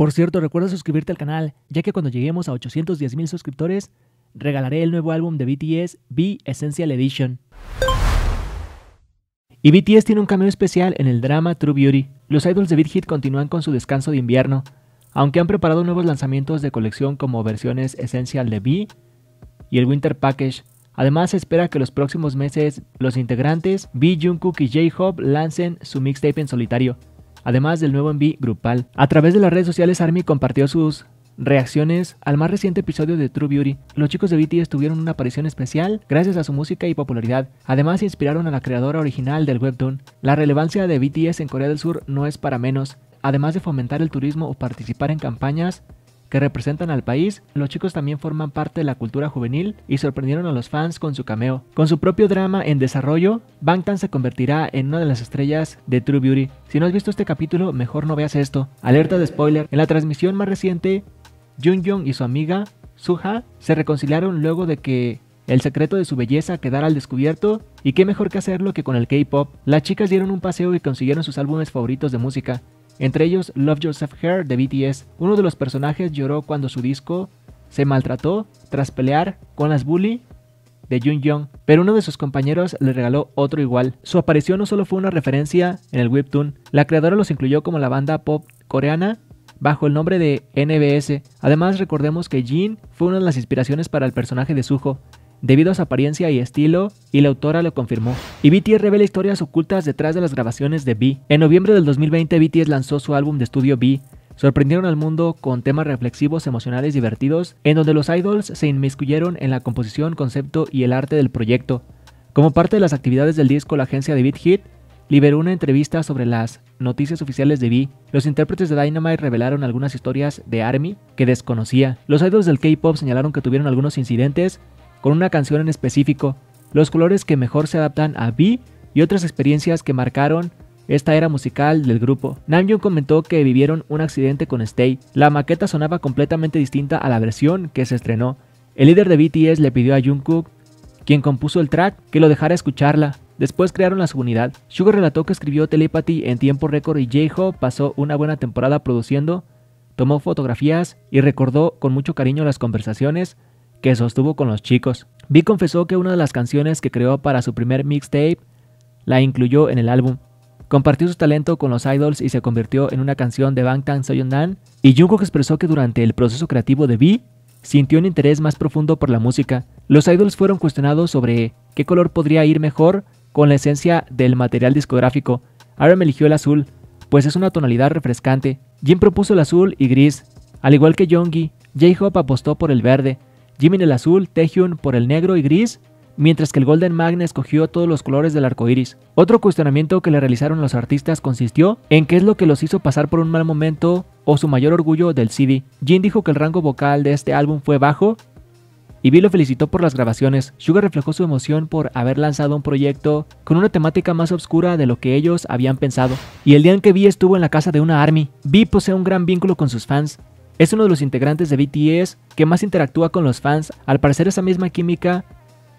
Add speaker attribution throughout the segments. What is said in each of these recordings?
Speaker 1: Por cierto, recuerda suscribirte al canal, ya que cuando lleguemos a 810,000 suscriptores, regalaré el nuevo álbum de BTS, B Essential Edition. Y BTS tiene un cameo especial en el drama True Beauty. Los idols de Big Hit continúan con su descanso de invierno, aunque han preparado nuevos lanzamientos de colección como versiones Essential de B y el Winter Package. Además, se espera que los próximos meses los integrantes B, Jungkook y J-Hope lancen su mixtape en solitario además del nuevo envío grupal. A través de las redes sociales, Army compartió sus reacciones al más reciente episodio de True Beauty. Los chicos de BTS tuvieron una aparición especial gracias a su música y popularidad. Además, inspiraron a la creadora original del webtoon. La relevancia de BTS en Corea del Sur no es para menos. Además de fomentar el turismo o participar en campañas que representan al país, los chicos también forman parte de la cultura juvenil y sorprendieron a los fans con su cameo. Con su propio drama en desarrollo, Bangtan se convertirá en una de las estrellas de True Beauty. Si no has visto este capítulo, mejor no veas esto. Alerta de spoiler. En la transmisión más reciente, Jun Jung y su amiga Suha se reconciliaron luego de que el secreto de su belleza quedara al descubierto y qué mejor que hacerlo que con el K-pop. Las chicas dieron un paseo y consiguieron sus álbumes favoritos de música entre ellos Love Joseph, Hair de BTS. Uno de los personajes lloró cuando su disco se maltrató tras pelear con las bully de Jun Young, pero uno de sus compañeros le regaló otro igual. Su aparición no solo fue una referencia en el webtoon, la creadora los incluyó como la banda pop coreana bajo el nombre de NBS. Además, recordemos que Jin fue una de las inspiraciones para el personaje de Suho, Debido a su apariencia y estilo, y la autora lo confirmó. Y BTS revela historias ocultas detrás de las grabaciones de B. En noviembre del 2020, BTS lanzó su álbum de estudio B. Sorprendieron al mundo con temas reflexivos, emocionales, y divertidos, en donde los idols se inmiscuyeron en la composición, concepto y el arte del proyecto. Como parte de las actividades del disco, la agencia de Beat Hit liberó una entrevista sobre las noticias oficiales de B. Los intérpretes de Dynamite revelaron algunas historias de ARMY que desconocía. Los idols del K-pop señalaron que tuvieron algunos incidentes con una canción en específico, los colores que mejor se adaptan a Vi y otras experiencias que marcaron esta era musical del grupo. Namjoon comentó que vivieron un accidente con Stay. La maqueta sonaba completamente distinta a la versión que se estrenó. El líder de BTS le pidió a Jungkook, quien compuso el track, que lo dejara escucharla. Después crearon la subunidad. Sugar relató que escribió Telepathy en tiempo récord y J-Hope pasó una buena temporada produciendo, tomó fotografías y recordó con mucho cariño las conversaciones que sostuvo con los chicos. Bee confesó que una de las canciones que creó para su primer mixtape la incluyó en el álbum. Compartió su talento con los Idols y se convirtió en una canción de Bangtan Dan. Y Jungkook expresó que durante el proceso creativo de V sintió un interés más profundo por la música. Los Idols fueron cuestionados sobre qué color podría ir mejor con la esencia del material discográfico. RM eligió el azul, pues es una tonalidad refrescante. Jim propuso el azul y gris, al igual que Jungkook. J-Hope apostó por el verde, en el azul, Taehyung por el negro y gris, mientras que el Golden Magna escogió todos los colores del arco iris. Otro cuestionamiento que le realizaron los artistas consistió en qué es lo que los hizo pasar por un mal momento o su mayor orgullo del CD. Jin dijo que el rango vocal de este álbum fue bajo y vi lo felicitó por las grabaciones. Suga reflejó su emoción por haber lanzado un proyecto con una temática más oscura de lo que ellos habían pensado. Y el día en que Vi estuvo en la casa de una ARMY, Vi posee un gran vínculo con sus fans, es uno de los integrantes de BTS que más interactúa con los fans, al parecer esa misma química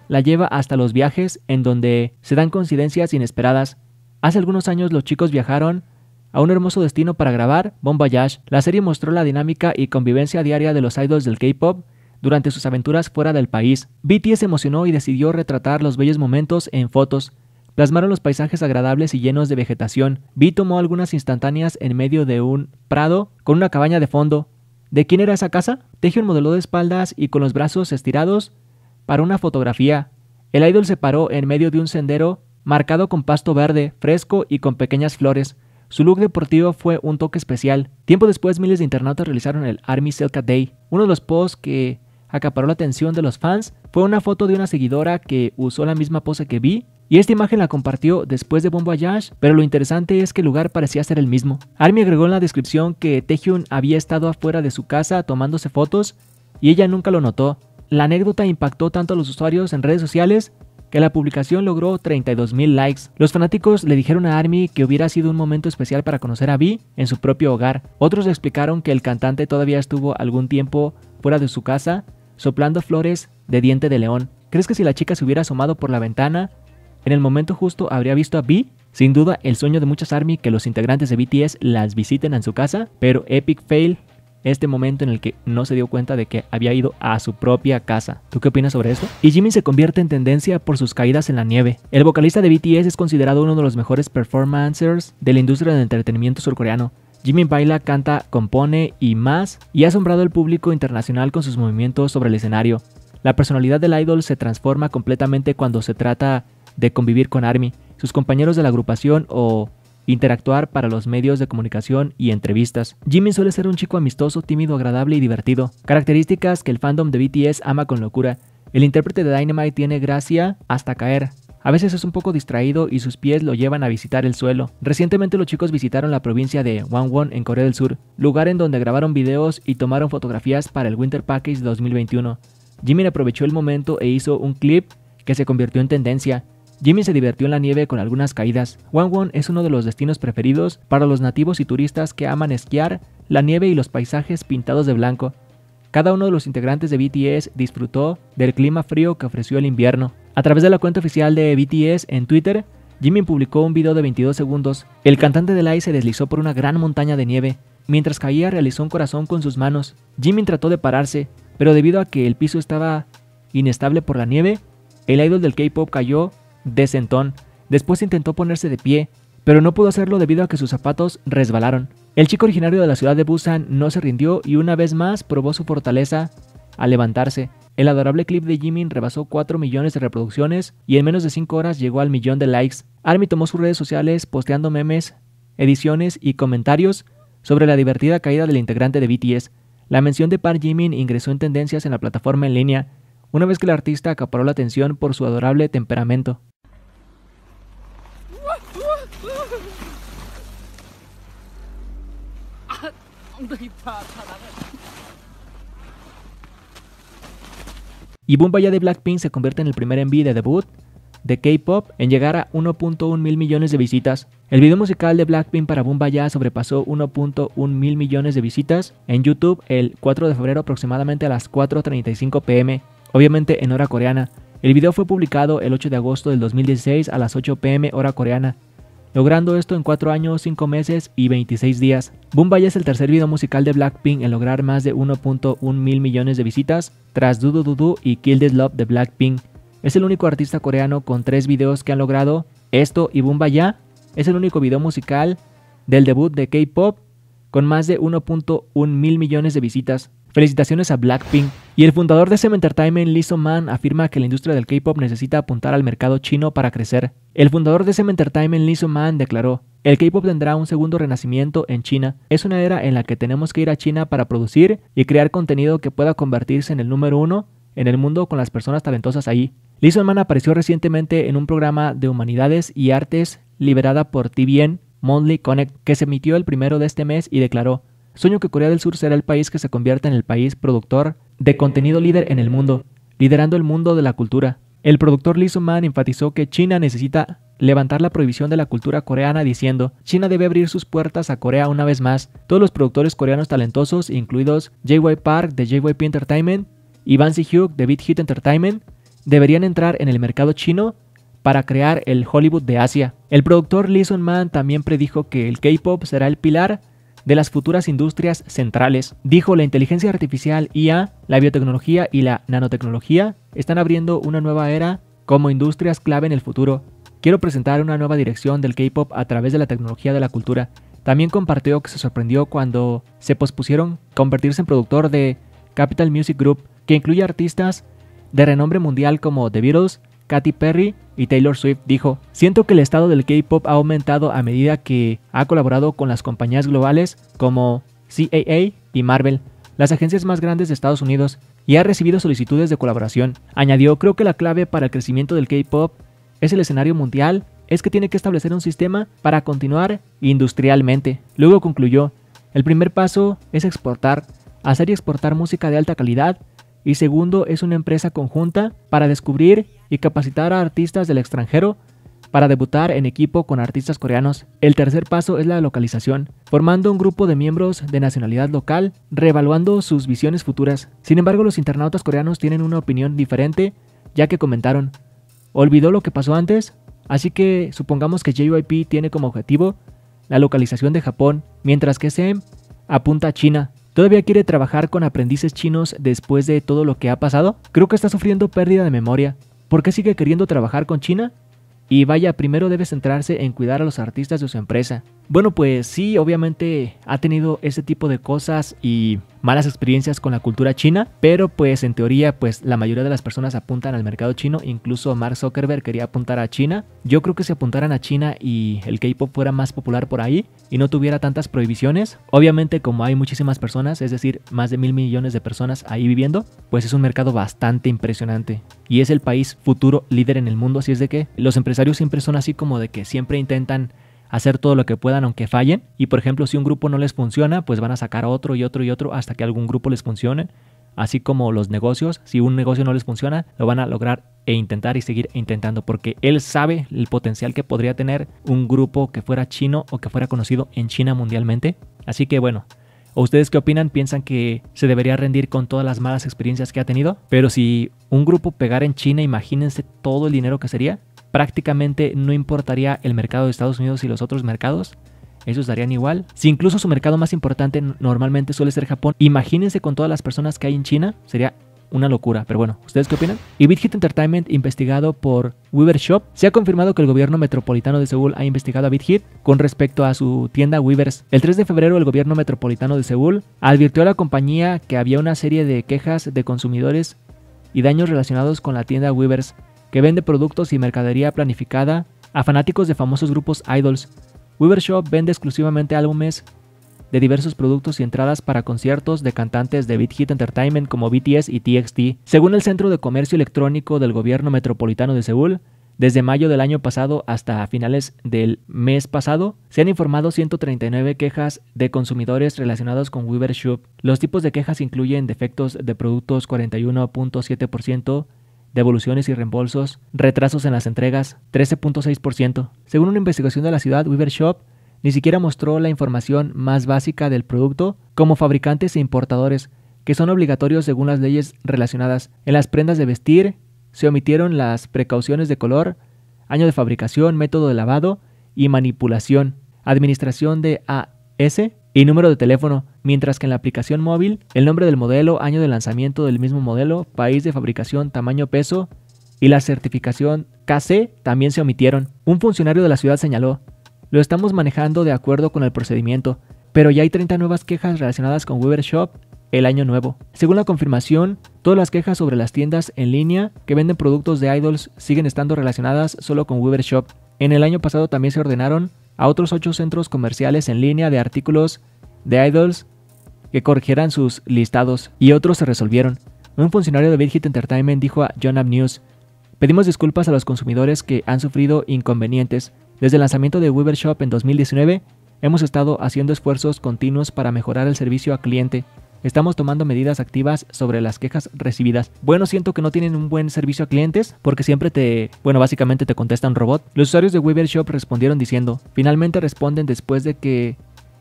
Speaker 1: la lleva hasta los viajes en donde se dan coincidencias inesperadas. Hace algunos años los chicos viajaron a un hermoso destino para grabar Bombayash. La serie mostró la dinámica y convivencia diaria de los idols del K-pop durante sus aventuras fuera del país. BTS se emocionó y decidió retratar los bellos momentos en fotos. Plasmaron los paisajes agradables y llenos de vegetación. Vi tomó algunas instantáneas en medio de un prado con una cabaña de fondo. ¿De quién era esa casa? Teje un modelo de espaldas y con los brazos estirados para una fotografía. El idol se paró en medio de un sendero marcado con pasto verde, fresco y con pequeñas flores. Su look deportivo fue un toque especial. Tiempo después, miles de internautas realizaron el Army Selka Day. Uno de los posts que acaparó la atención de los fans fue una foto de una seguidora que usó la misma pose que Vi y esta imagen la compartió después de Bon pero lo interesante es que el lugar parecía ser el mismo. Army agregó en la descripción que Taehyun había estado afuera de su casa tomándose fotos y ella nunca lo notó. La anécdota impactó tanto a los usuarios en redes sociales que la publicación logró 32.000 likes. Los fanáticos le dijeron a Army que hubiera sido un momento especial para conocer a Vi en su propio hogar. Otros explicaron que el cantante todavía estuvo algún tiempo fuera de su casa soplando flores de diente de león. ¿Crees que si la chica se hubiera asomado por la ventana en el momento justo habría visto a V, sin duda, el sueño de muchas ARMY que los integrantes de BTS las visiten en su casa, pero Epic Fail, este momento en el que no se dio cuenta de que había ido a su propia casa. ¿Tú qué opinas sobre esto? Y Jimin se convierte en tendencia por sus caídas en la nieve. El vocalista de BTS es considerado uno de los mejores performancers de la industria del entretenimiento surcoreano. Jimin baila, canta, compone y más, y ha asombrado al público internacional con sus movimientos sobre el escenario. La personalidad del idol se transforma completamente cuando se trata de convivir con Army, sus compañeros de la agrupación o interactuar para los medios de comunicación y entrevistas. Jimin suele ser un chico amistoso, tímido, agradable y divertido, características que el fandom de BTS ama con locura. El intérprete de Dynamite tiene gracia hasta caer. A veces es un poco distraído y sus pies lo llevan a visitar el suelo. Recientemente los chicos visitaron la provincia de Wangwon en Corea del Sur, lugar en donde grabaron videos y tomaron fotografías para el Winter Package 2021. Jimmy aprovechó el momento e hizo un clip que se convirtió en tendencia. Jimmy se divirtió en la nieve con algunas caídas. Wangwon es uno de los destinos preferidos para los nativos y turistas que aman esquiar, la nieve y los paisajes pintados de blanco. Cada uno de los integrantes de BTS disfrutó del clima frío que ofreció el invierno. A través de la cuenta oficial de BTS en Twitter, Jimmy publicó un video de 22 segundos. El cantante de Lai se deslizó por una gran montaña de nieve. Mientras caía realizó un corazón con sus manos. Jimmy trató de pararse, pero debido a que el piso estaba inestable por la nieve, el idol del K-pop cayó de Después intentó ponerse de pie, pero no pudo hacerlo debido a que sus zapatos resbalaron. El chico originario de la ciudad de Busan no se rindió y una vez más probó su fortaleza al levantarse. El adorable clip de Jimin rebasó 4 millones de reproducciones y en menos de 5 horas llegó al millón de likes. Army tomó sus redes sociales posteando memes, ediciones y comentarios sobre la divertida caída del integrante de BTS. La mención de Park Jimin ingresó en tendencias en la plataforma en línea, una vez que el artista acaparó la atención por su adorable temperamento. Y Bumbaya de Blackpink se convierte en el primer MV de debut de K-pop en llegar a 1.1 mil millones de visitas. El video musical de Blackpink para Bumbaya sobrepasó 1.1 mil millones de visitas en YouTube el 4 de febrero aproximadamente a las 4.35 pm, obviamente en hora coreana. El video fue publicado el 8 de agosto del 2016 a las 8 pm hora coreana logrando esto en 4 años, 5 meses y 26 días. Bombay es el tercer video musical de Blackpink en lograr más de 1.1 mil millones de visitas, tras Dudu Dudu y Kill This Love de Blackpink. Es el único artista coreano con 3 videos que han logrado esto y Bumbaya ya. Es el único video musical del debut de K-Pop con más de 1.1 mil millones de visitas. Felicitaciones a Blackpink. Y el fundador de SM Entertainment, Lizzo Man, afirma que la industria del K-pop necesita apuntar al mercado chino para crecer. El fundador de SM Entertainment, Lizzo Man, declaró: El K-pop tendrá un segundo renacimiento en China. Es una era en la que tenemos que ir a China para producir y crear contenido que pueda convertirse en el número uno en el mundo con las personas talentosas ahí. Lizzo Man apareció recientemente en un programa de humanidades y artes liberada por TVN Monthly Connect que se emitió el primero de este mes y declaró: Sueño que Corea del Sur será el país que se convierta en el país productor de contenido líder en el mundo, liderando el mundo de la cultura. El productor Lee Seung-man enfatizó que China necesita levantar la prohibición de la cultura coreana diciendo, China debe abrir sus puertas a Corea una vez más. Todos los productores coreanos talentosos, incluidos JY Park de JYP Entertainment y Bansi Hyuk de Beat Hit Entertainment, deberían entrar en el mercado chino para crear el Hollywood de Asia. El productor Lee Sun Man también predijo que el K-pop será el pilar de las futuras industrias centrales. Dijo, la inteligencia artificial, IA, la biotecnología y la nanotecnología están abriendo una nueva era como industrias clave en el futuro. Quiero presentar una nueva dirección del K-Pop a través de la tecnología de la cultura. También compartió que se sorprendió cuando se pospusieron convertirse en productor de Capital Music Group, que incluye artistas de renombre mundial como The Beatles, Katy Perry y Taylor Swift dijo, siento que el estado del K-Pop ha aumentado a medida que ha colaborado con las compañías globales como CAA y Marvel, las agencias más grandes de Estados Unidos, y ha recibido solicitudes de colaboración. Añadió, creo que la clave para el crecimiento del K-Pop es el escenario mundial, es que tiene que establecer un sistema para continuar industrialmente. Luego concluyó, el primer paso es exportar, hacer y exportar música de alta calidad y segundo es una empresa conjunta para descubrir y capacitar a artistas del extranjero para debutar en equipo con artistas coreanos. El tercer paso es la localización, formando un grupo de miembros de nacionalidad local, reevaluando sus visiones futuras. Sin embargo, los internautas coreanos tienen una opinión diferente, ya que comentaron, olvidó lo que pasó antes, así que supongamos que JYP tiene como objetivo la localización de Japón, mientras que SM e apunta a China. ¿Todavía quiere trabajar con aprendices chinos después de todo lo que ha pasado? Creo que está sufriendo pérdida de memoria. ¿Por qué sigue queriendo trabajar con China? Y vaya, primero debe centrarse en cuidar a los artistas de su empresa, bueno, pues sí, obviamente ha tenido ese tipo de cosas y malas experiencias con la cultura china, pero pues en teoría pues la mayoría de las personas apuntan al mercado chino, incluso Mark Zuckerberg quería apuntar a China. Yo creo que si apuntaran a China y el K-pop fuera más popular por ahí y no tuviera tantas prohibiciones, obviamente como hay muchísimas personas, es decir, más de mil millones de personas ahí viviendo, pues es un mercado bastante impresionante y es el país futuro líder en el mundo, así es de que los empresarios siempre son así como de que siempre intentan hacer todo lo que puedan aunque fallen. Y por ejemplo, si un grupo no les funciona, pues van a sacar otro y otro y otro hasta que algún grupo les funcione. Así como los negocios, si un negocio no les funciona, lo van a lograr e intentar y seguir intentando porque él sabe el potencial que podría tener un grupo que fuera chino o que fuera conocido en China mundialmente. Así que bueno, ustedes qué opinan? ¿Piensan que se debería rendir con todas las malas experiencias que ha tenido? Pero si un grupo pegara en China, imagínense todo el dinero que sería prácticamente no importaría el mercado de Estados Unidos y los otros mercados. Esos darían igual. Si incluso su mercado más importante normalmente suele ser Japón, imagínense con todas las personas que hay en China, sería una locura. Pero bueno, ¿ustedes qué opinan? Y BitHit Entertainment, investigado por Weaver Shop, se ha confirmado que el gobierno metropolitano de Seúl ha investigado a BitHit con respecto a su tienda Weavers. El 3 de febrero, el gobierno metropolitano de Seúl advirtió a la compañía que había una serie de quejas de consumidores y daños relacionados con la tienda Weavers que vende productos y mercadería planificada a fanáticos de famosos grupos idols. Weaver Shop vende exclusivamente álbumes de diversos productos y entradas para conciertos de cantantes de Beat Hit Entertainment como BTS y TXT. Según el Centro de Comercio Electrónico del Gobierno Metropolitano de Seúl, desde mayo del año pasado hasta finales del mes pasado, se han informado 139 quejas de consumidores relacionadas con Weaver Shop. Los tipos de quejas incluyen defectos de productos 41.7%, devoluciones y reembolsos, retrasos en las entregas, 13.6%. Según una investigación de la ciudad, Weaver Shop ni siquiera mostró la información más básica del producto como fabricantes e importadores, que son obligatorios según las leyes relacionadas. En las prendas de vestir se omitieron las precauciones de color, año de fabricación, método de lavado y manipulación, administración de AS y número de teléfono, mientras que en la aplicación móvil, el nombre del modelo, año de lanzamiento del mismo modelo, país de fabricación, tamaño, peso y la certificación KC también se omitieron. Un funcionario de la ciudad señaló, lo estamos manejando de acuerdo con el procedimiento, pero ya hay 30 nuevas quejas relacionadas con Weber Shop el año nuevo. Según la confirmación, todas las quejas sobre las tiendas en línea que venden productos de idols siguen estando relacionadas solo con Weber Shop. En el año pasado también se ordenaron a otros 8 centros comerciales en línea de artículos de idols que corrigieran sus listados y otros se resolvieron. Un funcionario de Big Entertainment dijo a John News, pedimos disculpas a los consumidores que han sufrido inconvenientes. Desde el lanzamiento de Webershop Shop en 2019, hemos estado haciendo esfuerzos continuos para mejorar el servicio a cliente. Estamos tomando medidas activas sobre las quejas recibidas. Bueno, siento que no tienen un buen servicio a clientes porque siempre te, bueno, básicamente te contesta un robot. Los usuarios de Weaver Shop respondieron diciendo, finalmente responden después de que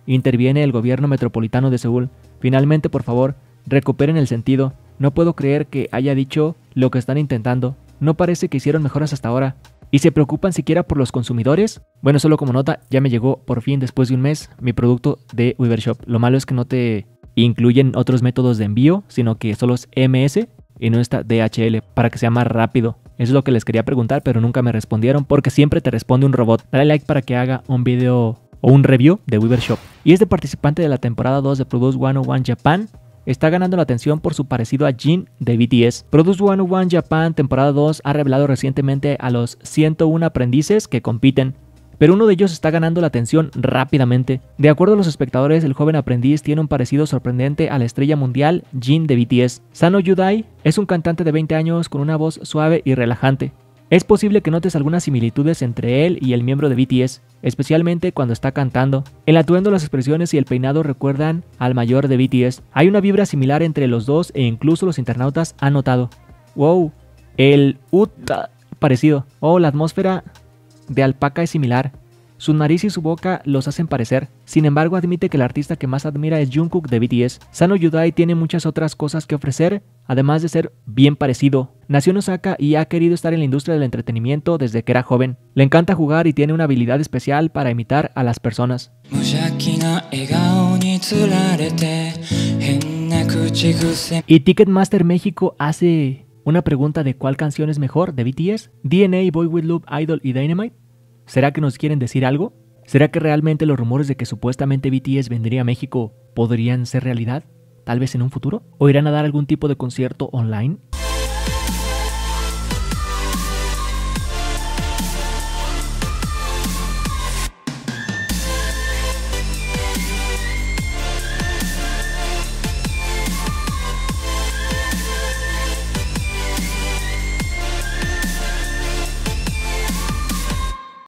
Speaker 1: Interviene el gobierno metropolitano de Seúl. Finalmente, por favor, recuperen el sentido. No puedo creer que haya dicho lo que están intentando. No parece que hicieron mejoras hasta ahora. ¿Y se preocupan siquiera por los consumidores? Bueno, solo como nota, ya me llegó por fin después de un mes mi producto de Shop. Lo malo es que no te incluyen otros métodos de envío, sino que solo es MS y no está DHL para que sea más rápido. Eso es lo que les quería preguntar, pero nunca me respondieron porque siempre te responde un robot. Dale like para que haga un video o un review de Weaver Shop. Y este participante de la temporada 2 de Produce 101 Japan está ganando la atención por su parecido a Jin de BTS. Produce 101 Japan temporada 2 ha revelado recientemente a los 101 aprendices que compiten, pero uno de ellos está ganando la atención rápidamente. De acuerdo a los espectadores, el joven aprendiz tiene un parecido sorprendente a la estrella mundial Jin de BTS. Sano Yudai es un cantante de 20 años con una voz suave y relajante. Es posible que notes algunas similitudes entre él y el miembro de BTS, especialmente cuando está cantando. El atuendo, las expresiones y el peinado recuerdan al mayor de BTS. Hay una vibra similar entre los dos e incluso los internautas han notado. ¡Wow! El UTA parecido. Oh, la atmósfera de alpaca es similar. Su nariz y su boca los hacen parecer, sin embargo admite que el artista que más admira es Jungkook de BTS. Sano Yudai tiene muchas otras cosas que ofrecer, además de ser bien parecido. Nació en Osaka y ha querido estar en la industria del entretenimiento desde que era joven. Le encanta jugar y tiene una habilidad especial para imitar a las personas. Y Ticketmaster México hace una pregunta de cuál canción es mejor de BTS, DNA, Boy With Loop, Idol y Dynamite. ¿Será que nos quieren decir algo? ¿Será que realmente los rumores de que supuestamente BTS vendría a México podrían ser realidad? ¿Tal vez en un futuro? ¿O irán a dar algún tipo de concierto online?